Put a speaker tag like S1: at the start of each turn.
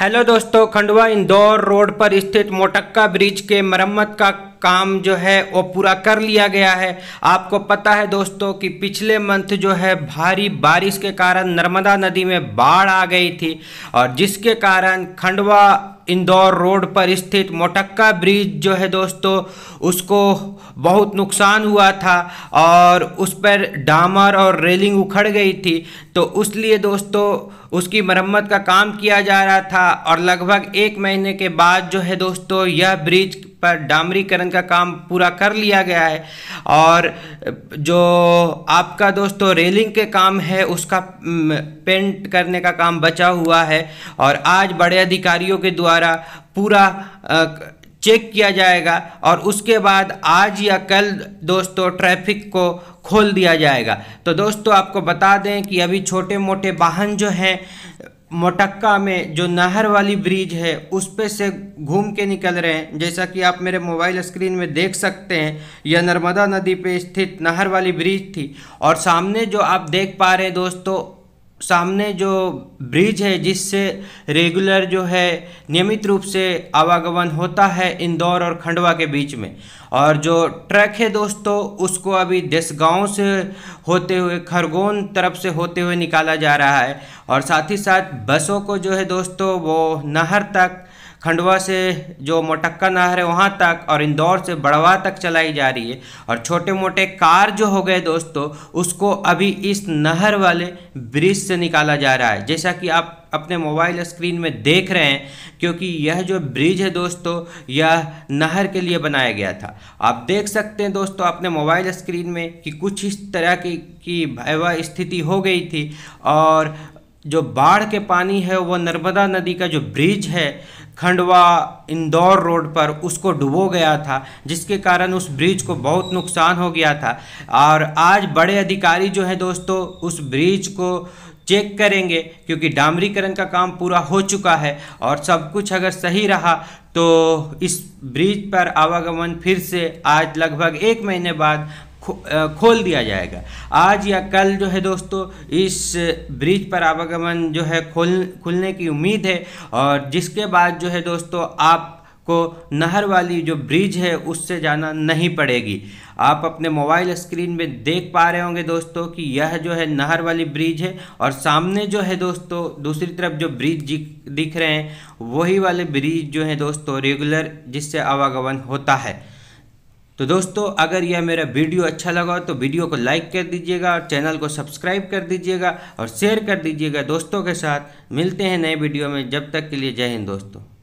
S1: hello दोस्तों Khandwa Indore road पर स्थित मोटक्का ब्रिज के मरम्मत का काम जो है वो पूरा कर लिया गया है आपको पता है दोस्तों कि पिछले मंथ जो है भारी बारिश के कारण नर्मदा नदी में बाढ़ आ गई थी और जिसके कारण खंडवा इंदौर रोड पर स्थित मोटक्का ब्रिज जो है दोस्तों उसको बहुत नुकसान हुआ था और उस पर डामर और रेलिंग उखड़ गई थी तो उस लिए दोस्तों उसकी मरम्मत का काम किया जा रहा था और लगभग एक महीने के बाद जो है दोस्तों यह ब्रिज पर डामरीकरण का काम पूरा कर लिया गया है और जो आपका दोस्तों रेलिंग के काम है उसका पेंट करने का काम बचा हुआ है और आज बड़े अधिकारियों के द्वारा पूरा चेक किया जाएगा और उसके बाद आज या कल दोस्तों ट्रैफिक को खोल दिया जाएगा तो दोस्तों आपको बता दें कि अभी छोटे मोटे वाहन जो हैं मोटक्का में जो नहर वाली ब्रिज है उस पे से घूम के निकल रहे हैं जैसा कि आप मेरे मोबाइल स्क्रीन में देख सकते हैं यह नर्मदा नदी पे स्थित नहर वाली ब्रिज थी और सामने जो आप देख पा रहे हैं दोस्तों सामने जो ब्रिज है जिससे रेगुलर जो है नियमित रूप से आवागमन होता है इंदौर और खंडवा के बीच में और जो ट्रैक है दोस्तों उसको अभी गाँव से होते हुए खरगोन तरफ से होते हुए निकाला जा रहा है और साथ ही साथ बसों को जो है दोस्तों वो नहर तक खंडवा से जो मोटक्का नहर है वहाँ तक और इंदौर से बड़वा तक चलाई जा रही है और छोटे मोटे कार जो हो गए दोस्तों उसको अभी इस नहर वाले ब्रिज से निकाला जा रहा है जैसा कि आप अपने मोबाइल स्क्रीन में देख रहे हैं क्योंकि यह जो ब्रिज है दोस्तों यह नहर के लिए बनाया गया था आप देख सकते हैं दोस्तों अपने मोबाइल स्क्रीन में कि कुछ इस तरह की की भयावह स्थिति हो गई थी और जो बाढ़ के पानी है वो नर्मदा नदी का जो ब्रिज है खंडवा इंदौर रोड पर उसको डुबो गया था जिसके कारण उस ब्रिज को बहुत नुकसान हो गया था और आज बड़े अधिकारी जो है दोस्तों उस ब्रिज को चेक करेंगे क्योंकि डामरीकरण का काम पूरा हो चुका है और सब कुछ अगर सही रहा तो इस ब्रिज पर आवागमन फिर से आज लगभग एक महीने बाद खो, खोल दिया जाएगा आज या कल जो है दोस्तों इस ब्रिज पर आवागमन जो है खोल खुलने की उम्मीद है और जिसके बाद जो है दोस्तों आप को नहर वाली जो ब्रिज है उससे जाना नहीं पड़ेगी आप अपने मोबाइल स्क्रीन में देख पा रहे होंगे दोस्तों कि यह जो है नहर वाली ब्रिज है और सामने जो है दोस्तों दूसरी तरफ जो ब्रिज दिख रहे हैं वही वाले ब्रिज जो है दोस्तों रेगुलर जिससे आवागमन होता है तो दोस्तों अगर यह मेरा वीडियो अच्छा लगा तो वीडियो को लाइक कर दीजिएगा और चैनल को सब्सक्राइब कर दीजिएगा और शेयर कर दीजिएगा दोस्तों के साथ मिलते हैं नए वीडियो में जब तक के लिए जय हिंद दोस्तों